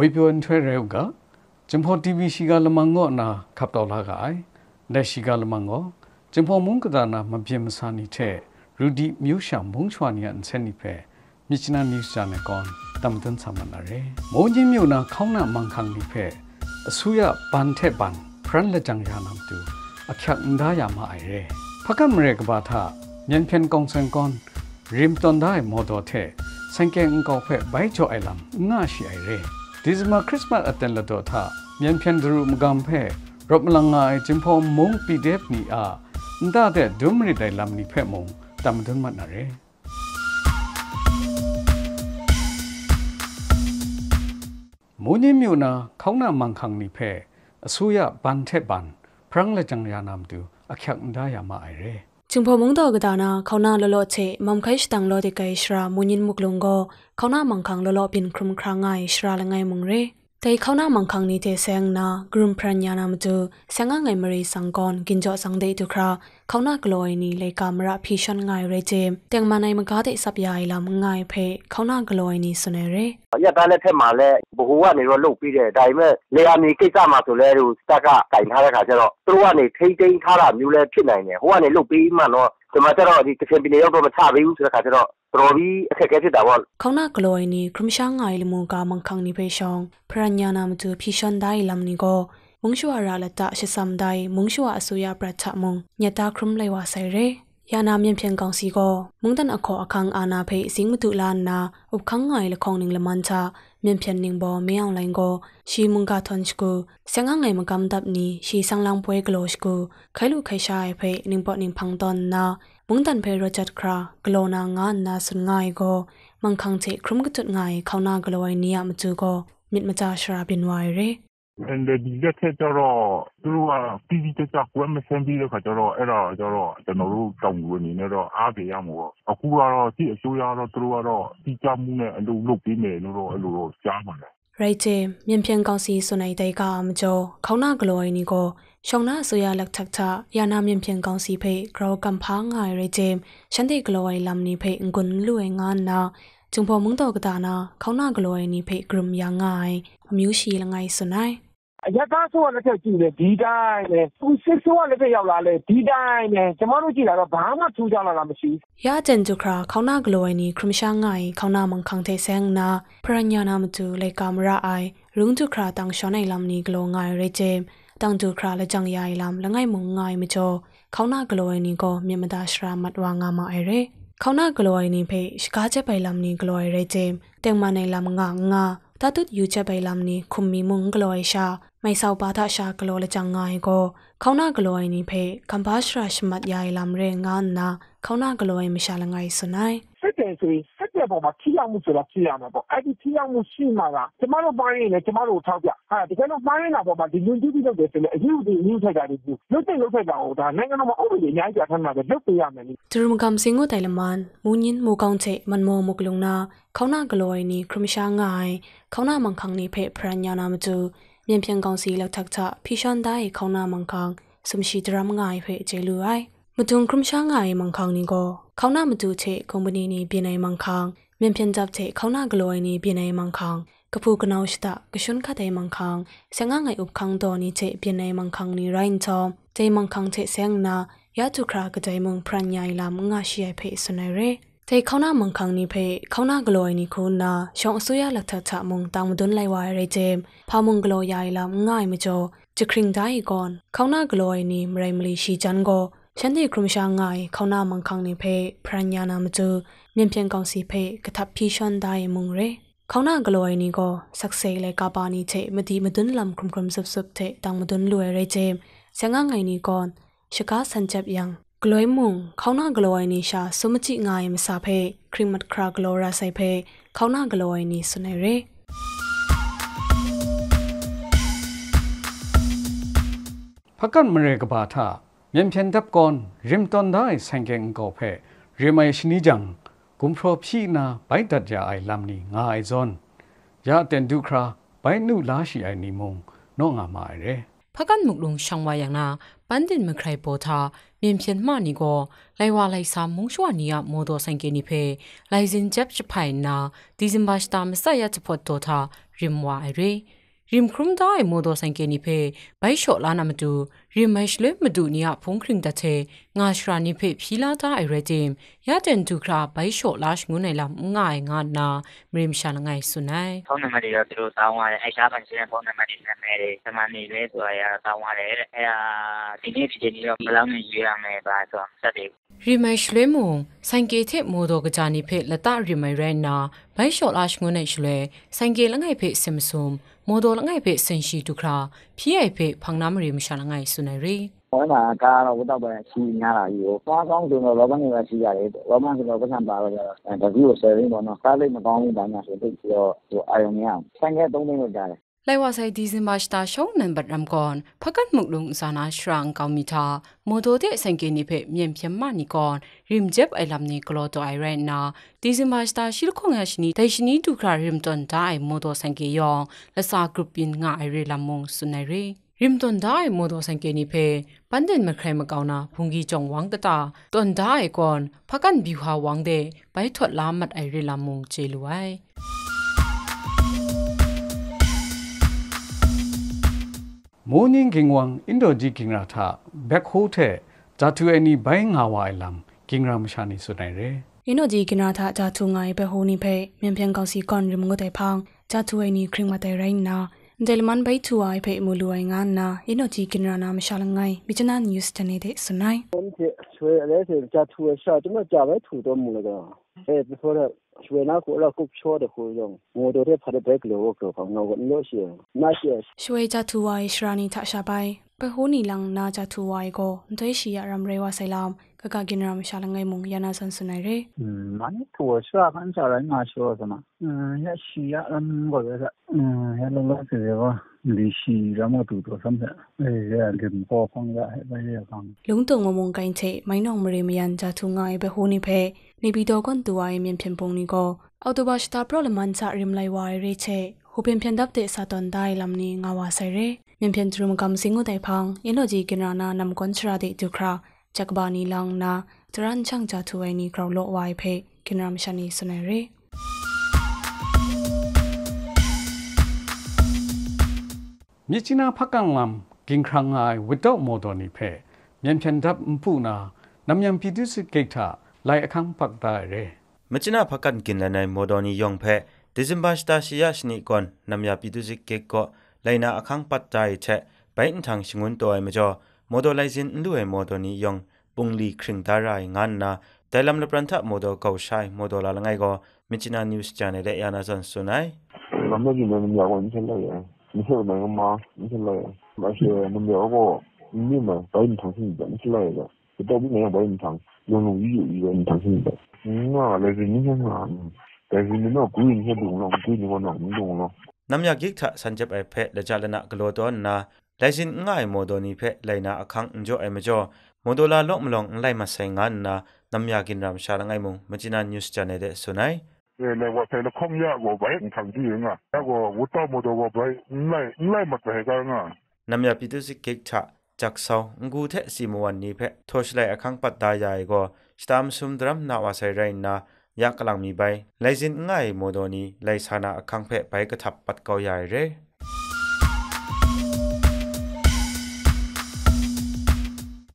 မွေပြွန်ထွဲရဲကဂျင်ဖော် TV ရှိကလမန်ငော့နာခပ်တော်လာကအိုင်လက်ရှိကလမန်ငော့ဂျင်ဖော်မုန်ကဒနာမပြင်းမဆာနီတဲ့ရူဒီမျိုးရှာမုန်ချွာနီအန်ဆန်နီဖဲမြစ်ချနာနျူးချာနယ်ကွန်တမ်တန်ဆမန်နာရဲမုန်ချင်းမြို့နာခေါင်းနာမန်ခန်နီဖဲအဆူရဘန်ထက်ဘန်ဖရန်လက်ကြံရနမ်တူအချက်ငဒါရမအိုင်ရဲဖကမရေကဘာသာညန်ဖျန်ကောင်ဆန်ကွန်ရင်တန်ဒိုင်မော်တော်တဲ့စံကဲငေါဖဲဘိုက်ချောအိုင်လမ်ငါရှိအိုင်ရဲဒီစမှာခရစ်စမတ်အတန်လတော်သာမြန်ဖြန်ဒရူမကံဖဲရော့မလငါအချင်းဖုံမုံပီဒက်နီအာဒါတဲ့ဒုမရီတိုင်လမ်နီဖဲမုံတမ်ဒွန်မတ်နာရဲမုန်ညမြို့နာခေါင်းနာမန်ခန့်နီဖဲအစိုးရဘန်ထက်ဘန်ဖရန်လက်ချန်ရနာမ်တူအခက်ဒါယာမအိုင်ရဲจึงพอมุงดอกระดานาเขาหน้าลลอเชมัมไคชตังลอเดกไกชรามุญินมุกลงก็เขาหน้ามังคังลลอเป็นครุมครางไงชราละไงมุงเร Tei khona mangkhang ni te seng na grum pranya nam tu senga ngai mari sangkon ginjo sangdei tu khra khona gloi ni le kamra phishon ngai re je teng manai ma ga de sap yai lam ngai phe khona gloi ni sune re ရက်သားလက်ထက်မှာလဲဘဟုကနေတော့လုတ်ပြီးတယ်ဒါပေမဲ့လေယာဉ်ကြီးကိစ္စမှာဆိုလဲသူစတက်ကကင်ထားတဲ့ခါကျတော့သူတို့ကနေထိမ့်သိမ်းထားတာမျိုးလဲဖြစ်နိုင်တယ်ဟိုကနေလုတ်ပြီးမှတော့ဒီမှာကျတော့ဒီကချင်ပြည်နယ်ရောက်တော့မချပေးဘူးဆိုတဲ့ခါကျတော့တော်ပြီးအခက်အခဲဖြစ်တာပေါ့ခေါနာကလိုနီခရမရှာငိုင်လမကမန်ခန်းနိဖေရှောင်းဖရညာနာမတူဖီရှန်ဒိုင်လမ်နီကိုမုံရှွာရာလတရှစမ်ဒိုင်မုံရှွာအစိုးရပရချမုံညတာခရမလေဝဆိုင်ရေယာနာမြန်ဖြန်ကောင်စီကိုမုန်တန်အခေါ်အခန်းအာနာဖေးစင်းမတူလာနာဥခန်းငိုင်လခေါင်နင်းလမန်ချာမြန်ဖြန်နင်းဘောမင်းအောင်လိုင်ကိုရှီမုန်ကထွန်ချကိုဆန်ငငိုင်မကမ်ဒပ်နီရှီဆန်လောင်ပွဲဂလိုရှကိုခိုင်လူခိုင်ရှာဖေးနင်းပေါ်နင်းဖန်တန်နာมุงตันเพโรจัดครากลนางานนาสุนง่ายก็มังคังเทครุมกจุดง่ายเขานากลอยเนียมจูก็มิดมาจาชราบินไวเร่ and the ဒီလက်ထက်ကျတော့သူတို့ကပြီးပြီးတက်ကွယ်မဆင်းပြီးတဲ့ခါကျတော့အဲ့ဒါကျတော့ကျွန်တော်တို့တောင်ဝင်နေတော့အားပေးရမှာပေါ့အခုကတော့ဒီအစိုးရတော့သူတို့ကတော့တီးကြမှုနဲ့အလုပ်လုပ်ပေးမယ်လို့တော့အဲ့လိုတော့ကြားပါတယ် right မြန်ပြန်ကောင်းစီစွန်နိုင်တဲ့ကမကျော်ခေါနာဂလိုအင်းကိုရှောင်းနာအစိုးရလက်ထက်ချယာနာမြင့်ဖြန်ကောင်စီဖိဂရောကမ်ဖာငါရဲဂျေမ်ရှန်တေဂလိုဝိုင်လမ်နိဖိငွန်းလူဝဲငါနာဂျုံဖော်မုံတော်ကတာနာခေါနာဂလိုဝိုင်နိဖိဂရုမ်ယာငိုင်အမျိုးရှိလငိုင်စနိုင်အရသာဆိုရလက်ထက်ကြည့်လေဒီတိုင်းလေသူစစ်ဆိုရလက်ထက်ရောက်လာလေဒီတိုင်းလေကျမတို့ကြည့်လာတော့ဘာမှထူးခြားလာတာမရှိရာကျန်ဂျူခရာခေါနာဂလိုဝိုင်နီခရမရှာငိုင်ခေါနာမန်ခန့်တဲ့ဆန်နာပရညာနာမတူလေကာမရာအိုင်ရုံဂျူခရာတန်ရှောင်းနိုင်လမ်နီဂလိုငိုင်ရဲဂျေမ်တောင်ကျူခရာလကြောင့်ယာရီလမ်လငိုင်မုံငိုင်မချောခေါနာဂလိုအိနီကိုမြမတာရှရာမတ်ဝါငါမအဲရဲခေါနာဂလိုအိနီဖေရှကာချက်ပိုင်လမ်နီဂလိုအိရဲဂျေမ်တေမနိုင်လမ်ငါငါတာတုတ်ယူချက်ပိုင်လမ်နီခုမီမုံဂလိုအိရှာမိုင်ဆောက်ပါသရှာဂလိုလကြောင့်ငိုင်ကိုခေါနာဂလိုအိနီဖေကမ်ဘာရှရာရှမတ်ယာရီလမ်ရဲငါနာခေါနာဂလိုအိမရှာလငိုင်စနိုင်စစ်တယ်ဆိုရင်စစ်တဲ့ပုံမှာထိရောက်မှုဆိုတာထိရမှာပေါ့အဲ့ဒီထိရောက်မှုရှိမှာကကျမတို့ပိုင်းရင်လည်းကျမတို့ထောက်ပြဟာတကယ်လို့ပိုင်းရင်တာပေါ်မှာဒီလူကြီးကြီးလုပ်တယ်ဆိုလည်းအယူဒီအယူထိုက်တာတွေလုတ်တဲ့လုတ်ထိုက်တာဟိုဒါနိုင်ငံတော်မှာဥပဒေအများကြီးပြဋ္ဌာန်းမှာပဲလုတ်ပေးရမယ်လေဒရမကမ်စင်ကိုတိုင်လမန်မူညင်းမူကောင်းချေမန်မောမုကလုံနာခေါနာဂလိုနီခရမရှာငိုင်ခေါနာမန်ခန်းနေဖေဖရညာနာမကျူမြန်ပြန်ကောင်းစီလောက်ထက်ချဖီရှန်ဒိုင်ခေါနာမန်ခန်းစမရှိဒရမငိုင်ဖေအကျေလူအိုင်မတုံခရမရှာငိုင်မန်ခန်းနီကိုခေါနာမတူချေကုမ္ပဏီနီပြည်နိုင်မန်ခေါင်မြင်ဖြန်ကြပ်ချေခေါနာဂလိုနီပြည်နိုင်မန်ခေါင်ကဖူကနောရှိတာကရှွန်ခတဲ့မန်ခေါင်ဆငါငိုင်ဥပခေါင်တော်နီချေပြည်နိုင်မန်ခေါင်နီရိုင်းချောဂျေမန်ခေါင်ချေဆငနာယာတုခရာကဂျေမန်ဖရန်ညိုင်လာမငါရှိရဖေစနေရဲတေခေါနာမန်ခန်းနိဖေခေါနာဂလိုအိနိခုနာရှောင်းအစိုးရလက်ထချမုံတောင်ဒွန်းလိုက်ဝါရဲဂျေမ်ဖာမုံဂလိုယိုင်လာငိုင်မကျော်ချခရင်ဒိုင်ဂွန်ခေါနာဂလိုအိနိမရိုင်မလီရှိချန်ကိုချန်ဒီခရမရှာငိုင်ခေါနာမန်ခန်းနေဖေဖရညာနာမကျူမြင်ပြန်ကောင်စီဖေကထပ်ဖြီရှွန်ဒိုင်မုံရေခေါနာဂလိုအိနီကိုဆက်ဆေလေကပါနီချေမဒီမဒွန်းလမ်ခရမ်ခရမ်ဆပ်ဆပ်တဲ့တောင်မဒွန်းလွယ်ရေချေဆငငိုင်နီကွန်ရှကာဆန်ချက်ယံဂလွိမုံခေါနာဂလိုအိနီရှာဆုမချိငိုင်မစာဖေခရမတ်ခရာဂလိုရာဆိုင်ဖေခေါနာဂလိုအိနီစနေရေဖကန်မရေကပါထမြန်ဖြန်တပ်ကွန်ရင်တွန်ဒိုင်ဆိုင်ကင်ကိုဖေရေမိုင်ရှနီဂျန်ဂုံဖရဖြီနာဘိုင်တတ်ကြအိုင်လမ်နီငါအိုင်ဇွန်ရာတန်ဒူခရာဘိုင်နုလာရှိအိုင်နီမုံနော့ငါမာရဲဖကန်မုကလုံရှောင်းဝါယန်နာပန်ဒင်မခရိုင်ပေါ်သာမြန်ဖြန်မနီကိုလိုင်ဝါလိုက်စာမုံရှွာနီယမော်တော်ဆိုင်ကင်နီဖေလိုင်ဇင်ဂျပ်ချဖိုင်နာဒီဇင်ဘာစတာမဆာယတ်ဖို့တော်သာရင်ဝါရဲริมครุมได้โมโดสังเกนิเพใบโชลานามาดูริมไม่ชเลมาดูเนี่ยพงครึงตะเทงาชรานิเพพีลาตาไอเรดิมยาเจนดูคราใบโชลาชงูในลำง่ายงานนามริมชาลงไงสุนัยဖုန်းနံပါတ်တွေကသူတို့တောင်းရတယ်အဲရှားပန်ရှင်ရဲ့ဖုန်းနံပါတ်တွေနာမည်တွေစမနေလဲဆိုတာရတောင်းရတယ်အဲဒါဒီနေ့ဖြစ်နေတော့ဘယ်လောက်နဲ့ရွေးရမလဲပါဆိုတော့စက်တယ်ရီမိုင်ရှလေမုံဆိုင်ကေတဲ့မိုတော်ကကြနေဖြစ်လတရီမိုင်ရနာဘိုင်ရှော့လာရှငုံနဲ့ရှလေဆိုင်ကေလငိုင်ဖြစ်စင်မဆုံမိုးတော်လငယ်ဖေဆင်ရှိဒုခရာဖြစ်ရဖေဖန်နာမရီမရှာလငယ်ဆုနေရီဘောနာကားတော့ဝတ်တော့ပဲရှိညာလာကြီးကိုသွားကောင်းဆိုတော့လောဘနဲ့ပဲရှိရတယ်လောဘဆိုတော့ပတ်စံပါတော့ကြတော့တကူကိုဆယ်ရင်းပေါ့နော်စားလိုက်မကောင်းဘူးဘာညာဆိုသိပြီးတော့ဟိုအာရုံမရအောင်ဆိုင်ကဲသုံးသိန်းလို့ကြားတယ်ไลว่าไซดีซิมาชตาชงนันบัดรำก่อนพักกันมุกลงสานาชรางกามิทาโมโตเตสังเกนิเพเมียนเพียมมานิก่อนริมเจ็บไอลำนี้กลอตไอเรนนาดีซิมาชตาชิลคงแอชนีไดชนีดูคราริมตอนตาไอโมโตสังเกยองและสากรุปยินงาไอเรลำมงสุนัยเรริมตอนได้โมโดสังเกนิเพปันเดนมาใครมาเกานาพุงกีจงวังตะตาตอนได้ก่อนพักกันบิวหาวังเดไปถวดลามัดไอเรลำมงเจลุไอ morning kingwang indo ji kingra tha back ho the jatu ani bai nga wa lam kingra mshani su nai re ino ji kingra tha jatu ngai be ho ni phe myen pyan kaw si kon rim ngo te phang jatu ani khring ma te rain na delman bai thu ai phe mu lu ai nga na ino ji kingra na mshal ngai bichana news tane de su nai ผมจะช่วยอะไรเสร็จจะทัวร์ชาติมาจะไปถูตัวมูลกันเอ้ยไปพอแล้วရွှေနာကိုလောက်ကုပ်ချောတဲ့ကိုယုံငိုတို့တဲ့ဖတ်တဲ့ကလေးကိုကောင်းငေါကညောရှိနာရှိရွှေချတူဝိုင်းရှရာနီထရှာပိုင်ပဟိုနီလန်နာချတူဝိုင်းကိုဒွေရှိရရမ်ရေဝဆိုင်လမ်ကကဂင်ရမ်ရှာလငိုင်မုံယနာဆန်ဆနိုင်ရေမနီတူရှရာကန်ချရိုင်းငါရှိုးသမာရရှိရရမ်ဘောရရလုံလောက်စီရော利息咱们都多少呢？哎呀，跟包房的还不一样。လုံတုံမမုံကိုင်းချေမိုင်းအောင်မရေမယန်ဂျာထုငိုင်းဘဟိုနိဖဲနေပြည်တော်ကွန်တူဝိုင်းမြန်ဖြန်ပုံနိကိုအော်တိုဘာစတာပရိုလမန်စာရင်လိုက်ဝါရေချေဟူပင်ဖြန်ဒပ်တဲ့စာတန်ဒိုင်လမ်နီငါဝါဆိုင်ရေမြန်ဖြန်ထရုမကမ်စင်ကိုတိုင်ဖောင်အင်လိုဂျီကင်ရာနာနမ်ကွန်ချရာတဲ့ဒုခရာချက်ဘာနီလောင်နာတရန်ချန်ချာထူဝိုင်နီကရောလော့ဝိုင်ဖေကင်ရာမရှာနီစနေရေမြစ်ချင်းနာဖကန်လမ်ကင်ခရန်ငိုင်ဝစ်တော့မော်ဒနီဖေမြန်ဖြန်ဒပ်ပူနာ နမ်ယံပီတုစစ်ကိတ်ထလိုက်အခန်းဖတ်တာရေမချနာဖကန်กินလနိုင်မော်ဒနီယောင်ဖဲဒီဇင်ဘာစတာရှိယရှနီကွန်နမ်ယာပီတူဇစ်ကေကောလိုင်နာအခန်းပတ်တိုင်ချက်ဘိုင်ထန်ရှင်ငွန်းတိုင်မကျော်မော်ဒလိုင်စင်လူဝဲမော်ဒနီယောင်ပုန်လီခရင်ဒါရိုင်ငန်နာတဲလမ်လပရန်ထမော်ဒကောရှိုင်မော်ဒလာလငိုင်ကောမချနာနျူးစ်ချန်နယ်ရဲ့ယာနာဆန်ဆွနိုင်မမကြီးမမကြီးအောင်ချက်လိုက်ရမချက်နိုင်မမချက်လိုက်မရှိမမြောကောမြင်မဘိုင်ထန်ရှင်ချက်လိုက်ရတော့တော့မမြောဘိုင်ထန် Longwi yi yi ni ta shi ba. Na le ni ni ma. Da ni ni no ku ni he dong long ku ni wo no ni dong lo. Nam ya gik tha san jep ai phe la ja la na glo don na. Lai sin ngai mo do ni phe lai na akhang njo ai ma jo. Mo do la lo mlong lai ma sai ngan na. Nam ya gin ram sha la ngai mu ma china news channel de sunai. เนี่ยเลยว่าแต่ละคงยากกว่าไปทางที่ยังอ่ะแล้วก็วุฒิโตมดว่าไปไม่ไม่มาแต่กันอ่ะน้ำยาพิทุสิกิกชะจักเซางูเทสิมวันนี้เพะทชไลอคังปัตตายายก็สตามซุมดรัมนาวาไซไรนายักกลังมีใบไลซินง่ายโมโดนีไลซานาอคังเพะไปกระทับปัดเกาใหญ่เร่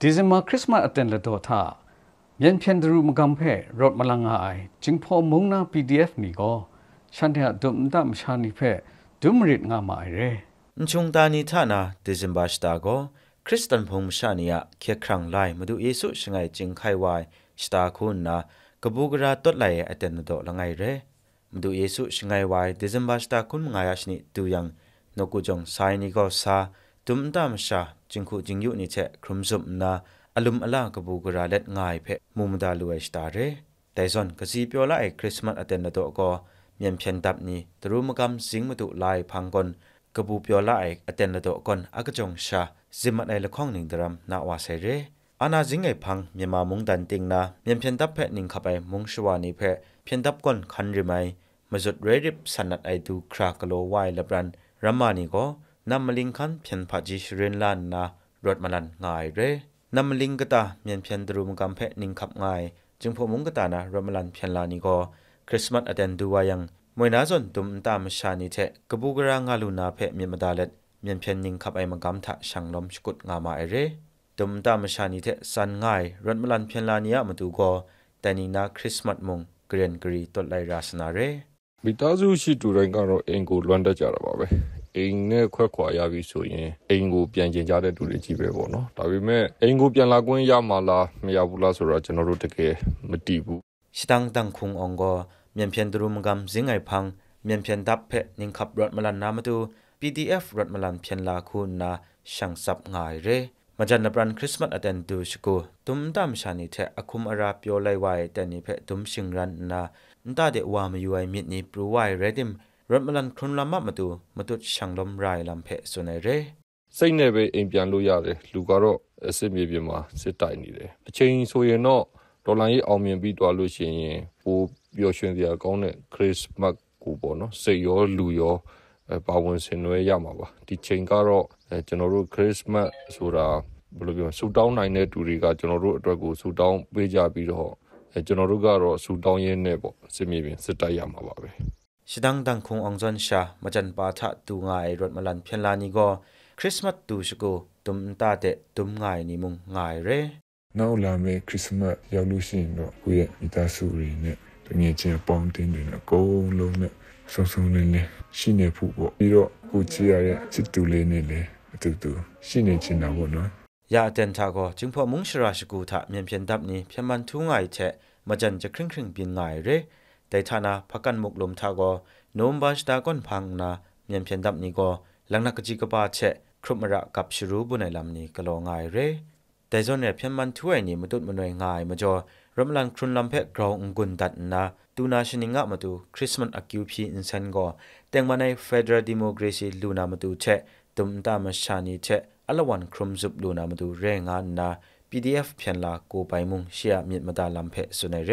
ဒီဇင်ဘာခရစ်စမတ်အတန်လက်တော်ထမြန်ဖြန်ဒရူမကံဖဲရော့မလငါအိုင်ဂျင်းဖော်မုံနာ PDF နီကိုရှန်တဲ့ဒုံဒမ်ရှာနီဖဲဒုံရစ်ငါမိုင်ရဲအချုံတာနီထနာဒီဇင်ဘာစတာကိုคริสตันพงชาเนียเคียครังไลมาดูเยซูชงไงจึงไขวายสตาคุณนะกบูกราตดไหลอเตนโดละไงเรมาดูเยซูชงไงวายเดซัมบาสตาคุณมงายชนิตูยังนกูจงไซนิโกซาตุมตามชาจึงคูจิงยุนิเชครุมซุมนา อลุมอลากบูกราเล็ดงายเพมุมดาลเยสตาเรแต่ส่วนกสีเปียวไลคริสต์มาสอเตนโดก็เมียนเพียนดับนี้ตรูมกัมสิงมาตไลพังกอนกบูเปียวลไออเตนละโตกอนอากจงชาซิมันไอละข้องหนึ่งดรัมนาวาเซเรอาณาจิงไอพังมีมามุงดันติงนา เมียนเพียนดับเพหนิงขับไปมุงชวานีเพเพียนดับก้นคันริไมมาจุดเรริบสันนัดไอดูครากโลวายลับรันรัมมานีก็นำมลิงคันเพียนพัจิชเรนลานนารถมาลันง่ายเรนำมลิงกตาเมียนเพียนดรุมกำเพหนิงขับง่ายจึงพวมุงกตานะรถมาลันเพียนลานีก็คริสต์มาสอเตนดูวายังမွေနာဇွန်ဒုံတာမရှာနီတဲ့ကပူဂရာငါလူနာဖဲ့မြန်မဒါလက် မြန်ဖြန်နင်းခပ်အိုင်မကမ်ထရှန်လမ်စကုတ်ငါမာအရေဒုံတာမရှာနီတဲ့ဆန်ငိုင်ရန်မလန်ဖြန်လာနီယမတူကောတန်နီနာခရစ်စမတ်မုံဂရန်ဂရီတွတ်လိုက်ရာစနာရေမိသားစုရှိသူတိုင်းကတော့အင်ကိုလွမ်းတက်ကြတာပါပဲအိမ်နဲ့ခွက်ခွာရပြီဆိုရင်အိမ်ကိုပြန်ကျင်ကြတဲ့သူတွေကြီးပဲပေါ့နော်ဒါပေမဲ့အိမ်ကိုပြန်လာခွင့်ရမှာလားမရဘူးလားဆိုတော့ကျွန်တော်တို့တကယ်မတည်ဘူးစတန်တန်ခုံအောင်ကောเมียนเพียนดรุมกำสิงไงพังเมียนเพียนดับเพะนิงขับรถมาลันนามาตู PDF รถมาลันเพียนลาคูนาช่างสับง่ายเร่มาจันนบรันคริสต์มาสอเดนดูชกูตุมตามชานิเทอคุมอาราเปียวไลไวแต่นี่เพะตุมชิงรันนาตาเดวามาอยู่ไอมิดนี้ปรูไวเรดิมรถမလန်ခွန်လာမမတူမတူချန်လုံရိုင်လမ်ဖဲဆွနေရစိတ်နဲ့ပဲအိမ်ပြန်လို့ရတယ်လူကတော့အစ်စ်မြေပြင်မှာစစ်တိုက်နေတယ်အချိန်ဆိုရင်တော့ဒေါ်လာရေးအောင်မြင်ပြီးသွားလို့ရှိရင်ပိုပျော်ရွှင်စရာကောင်းတဲ့ Christmas ကိုပေါ့နော်စိတ်ရောလူရောပါဝင်ဆင်နွှဲရမှာပါဒီချိန်ကတော့ကျွန်တော်တို့ Christmas ဆိုတာဘယ်လိုပြောဆူတောင်းနိုင်တဲ့သူတွေကကျွန်တော်တို့အတွက်ကိုဆူတောင်းပေးကြပြီးတော့ကျွန်တော်တို့ကတော့ဆူတောင်းရင်းနဲ့ပေါ့စစ်မြေပြင်စစ်တိုက်ရမှာပါပဲရှဒန်းဒန်းခုံအောင်ဇွန်ရှာမကျန်ပါထတူငိုင်ရတ်မလန်ဖျန်လာနီကိုခရစ်စမတ်တူရှိကိုတုံတာတဲ့တုံငိုင်နီမုံငိုင်ရဲနောက်လာမယ့်ခရစ်စမတ်ရောက်လို့ရှိရင်တော့ကိုယ့်ရဲ့မိသားစုတွေနဲ့တငယ်ချင်းပေါင်းတင်းတွေနဲ့အကုန်လုံးနဲ့ဆုံဆုံလင်းလင်းရှိနေဖို့ပေါ့ပြီးတော့ကိုကြည့်ရတဲ့စစ်တူလေးနဲ့လည်းအတူတူရှိနေချင်တာပေါ့နော်ရာတန်တာကိုကျုံဖော်မုန်ရှရာရှိကူတာမြန်ပြန်တပ်နေဖြမန်ထူငိုင်ချက်မကြန်ကြခရင်ခရင်ပြင်းငိုင်ရဲแต่ทานาพักกันมุกลมทาก็นมบาชตาก้นพังนาเมียนเพียนดับนี้ก็ลังนักจิกปาเชะครุมระกับชิรูบุในลำนี้ก็ลองไงเร่แต่จนเนี่ยเพียนมันถ้วยนี่มดุดมันหน่วยง่ายมาจอรำลังครุนลำเพกราวงกุนตัดนาตูนาชนิงะมาตูคริสต์มันอคิวพีอินเซนโกแตงมาในเฟเดรัลดิโมกรซีลูนามาตูเชตุมตามาชานีเชอลวันครุมซุบลูนามาตูเรงานนา PDF เพียนลาโกไปมุงเชียมีดมาตาลำเพสุนัยเร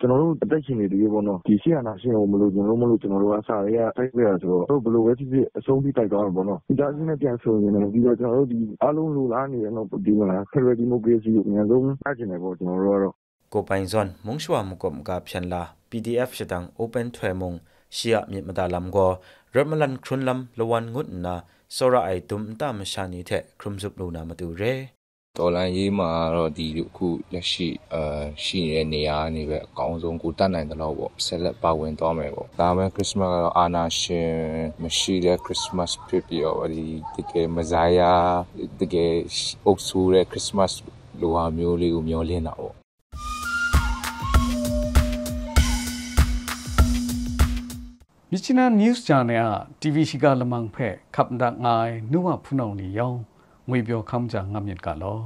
ကျွန်တော်တို့အသက်ရှင်နေတယ်ပေါ့နော်ဒီရှေ့အနာရှင်ကိုမလို့ကျွန်တော်တို့မလို့ကျွန်တော်တို့အစားရရတိုက်ပြရဆိုတော့တို့ဘလို့ပဲဖြစ်ဖြစ်အဆုံးထိတိုက်သွားမှာပေါ့နော်ဒီသားချင်းနဲ့ပြန်ဆိုရင်လည်းပြီးတော့ကျွန်တော်တို့ဒီအားလုံးလူလားနေတယ်နော်ဒီမလား Federal Democracy ကိုအများဆုံးအားကျင်တယ်ပေါ့ကျွန်တော်တို့ကတော့ကိုပိုင်ဇွန်မုံရှွာမကုမ်ကဖျန်လာ PDF ရှတန် Open ထွေမုံရှီယာမြစ်မတာလမ်ကိုရမလန်ခွန်းလမ်လဝန်ငုတ်နာ စောရအိုင်တုမ်တာမရှာနေတဲ့ခွမ်ဇုပ်လိုနာမတူရဲတော်လန်ရေးမှာတော့ဒီအခုလက်ရှိအာရှိနေတဲ့နေရာနေပဲအကောင်းဆုံးကိုတတ်နိုင်တယ်လို့ပေါ့ဆက်လက်ပါဝင်သွားမယ်ပေါ့ဒါမဲ့ခရစ်စမတ်ကတော့အာနာရှင်မရှိတဲ့ခရစ်စမတ်ဖြစ်ပြီးတော့ဒီတကယ်မဇာယာတကယ်အုပ်ဆိုးတဲ့ခရစ်စမတ်လိုဟာမျိုးလေးကိုမျှော်လင့်တာပေါ့မြစ်ချနာ news channel က TV ရှိကလမန်ဖဲခပ်ဒငိုင်နူဝဖုနောင်လီယောင်ငွေပြောခမ်းကြငါမြစ်ကလော